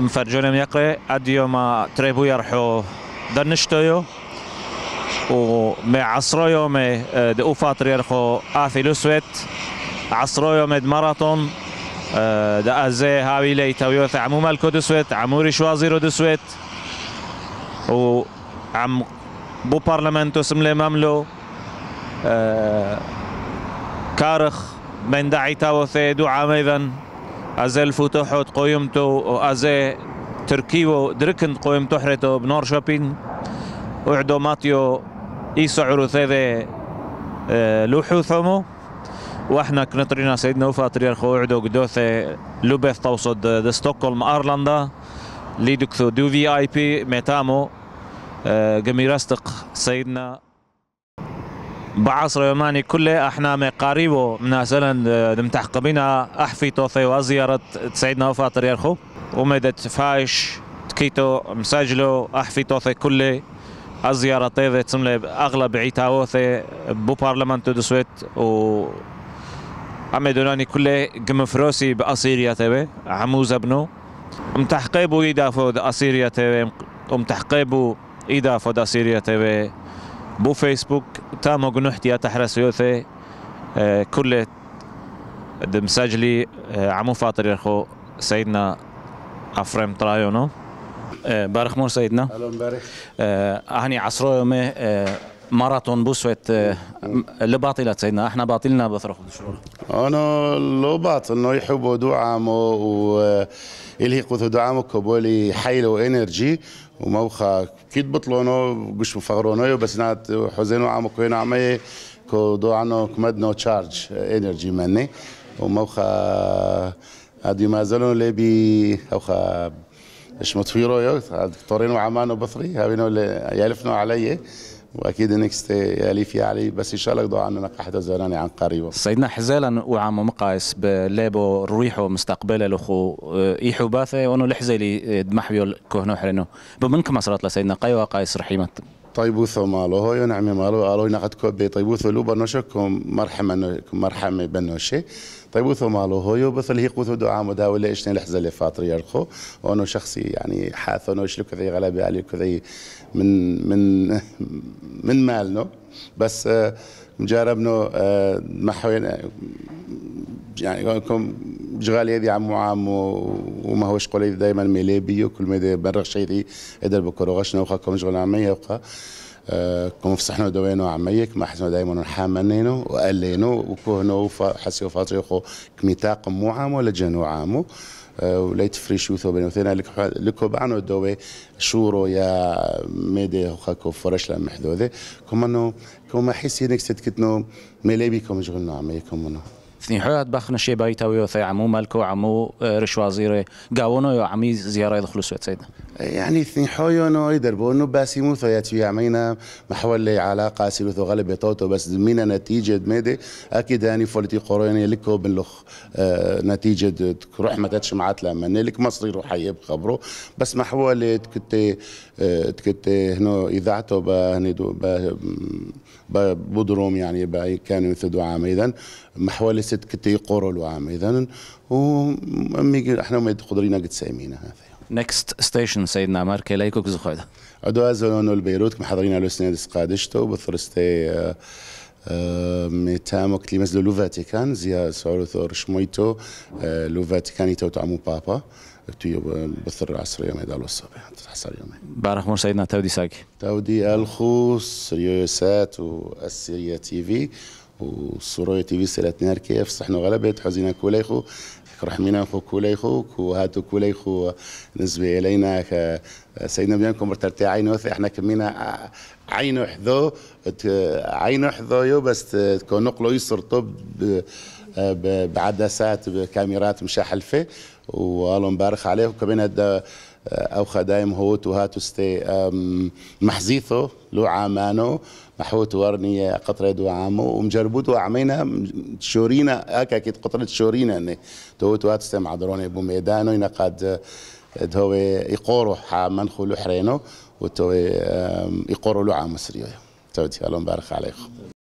مفرجونم یقه ادیو ما تریبو یرحو دنشتو یو و می عصرو یوم آه، دو فاطر یرخو آفی لسویت عصرو یوم د مراتون آه، دا ازه هاوی لی تاویو فی عمو ملکو دسویت عمو ریشوازی رو دسویت و عم بو پارلمنتو سملی مملو کارخ آه، من دعی تاویو فی دو عام ایدن از الفتوحت قيمتو از تركيو دركن و تحرتو بنور شوبين وعدو ماتيو يسعرو ثيذي آه، لوحو ثمو واحنا كنطرينا سيدنا وفاتريرخو وعدو قدوثي لوبيث توصد آه، دستوكولم ارلندا لیدکثو دو في اي بي ميتامو قميرستق آه، سیدنا بعصر يماني كله احنا مقاريبو من مثلا آه، متحقبينا احفي توثي وزيارة تسعيدنا وفاطر يرخو ومدت فايش تكيتو مسجلو احفي توثي كله الزيارة طيبة تملي اغلب عيتاوثي بو بارلمانتو دسويت و عمي دوناني كله قم فروسي بأصيريا عموز ابنو متحقيبو يدافو أصيريا تبي إيدا فود أصيريا تبي بو فيسبوك تامو قنحتيا تحرى سيوثي آه، كل مسجلي آه، عمو فاطر يرخو سيدنا افريم ترايونو آه، بارخ مور سيدنا الو مبارك اهني عصرو يومي ماراثون بوسويت آه، اللي باطلة سيدنا احنا باطلنا بثرخ شو انا لو باطل انه يحبوا واللي آه، ويلهقوا دعامه كبولي حيل وانرجي وموخا كيد بطلونه قش مفغرونه بس نات حزين وعامه كوين عمي كو دعانو نو تشارج آه، انرجي مني وموخا هادي ما زالوا لبي اوخا اش متفيرو يو دكتورين وعمانو بطري هابينو يلفنو علي واكيد انكس يا علي بس ان شاء الله يقضوا عننا قحط زراني عن قريب سيدنا حزالا وعم مقايس بلابو رويحو مستقبلا لخو آه، ايحو باثي وانو لحزيلي آه، دمحبيو كهنو حرينو بمنكم صارت لسيدنا قيوة قايس رحيمة طيبوثو مالو هو نعمي مالو قالو نقد كوبي طيبوثو لو بنوشكم مرحبا مرحبا بنوشي طيبوثو مالو هو بثل هي قوثو دعاء مداولة إشني لحظة اللي فاطر يرخو ونو شخصي يعني حاثو نوش كذي غلابي علي كذي من من من مالنا بس آه، مجاربنو آه، محوين آه، يعني جغالي يدي عمو عام وما هوش قليل دائما ميلابي وكل ما برغ شيري هذا بكره غشنا وخا كم شغل عمي وخا آه، كم فصحنا دوينو عميك ما حسنا دائما حامنينو وقلينو وكهنو حسيو فاطيخو كميتاق مو عام ولا جنو عامو آه، ولا فري ثوبين بين وثينا لكو بعنو دوي شورو يا ميدي وخاكو فرش لما حدوذي كم انو كم حسي نكست ميلابي كم بيكم شغلنا عميكم انو حيات بخن شي بايتاوي وثي عمو ملكو اه، عمو رشوازيري قاونو عمي زيارة يدخلوا سويت سيدنا يعني ثني حويونو يدربونو باسيمو ثيات في عمينا محول علاقة سيلوثو غلبة توتو بس مينا نتيجة ميدي أكيد هاني يعني فولتي قروني لكو بنلخ آه نتيجة روح ما تاتش معات لما لك مصري روح يب خبرو بس محول تكتي آه، تكتي هنو إذاعتو با هني با بدروم يعني با كانوا يثدوا عام إذا محول ست كتي قرولو عام إذا ومي احنا ما قدرينا قد سامينا هذا نكست ستيشن سيدنا عمر كي لايكوك زخويدا عدو ازونو البيروت كم حضرين على السنة سنادس قادشتو بثرستي آه، آه، مي تاموك اللي مازلو لو فاتيكان زي سعور ثور شمويتو آه، لو فاتيكان يتو تعمو بابا يو بثر عصر يومي دالو الصبح تحصل يومي بارح مور سيدنا تاودي ساكي تاودي تودي الخوص ريوسات والسيريا تي في وسوريا تي في سيلات ناركيف صحنو غلبت حزينا كوليخو رحمينا خو كوليخو وهاتو كوليخو نسبة إلينا سيدنا بيانكم مرترتي عين وثي احنا كمينا عين وحذو عين وحذو يو بس تكون نقلو يسر طب بعدسات بكاميرات مشاحلفه والله مبارك عليه وكمان هذا آه، او خدايم هوت وهاتو ستي محزيثو لو عامانو محوت ورني قطرة دو عامو ومجربوتو عمينا شورينا هكا كي قطرة شورينا ني توت وهاتو ستي معذروني بو ميدانو ينقاد قد آه، يقورو حا منخولو حرينو وتوي يقورو لو عام مصريو تودي الله مبارك عليكم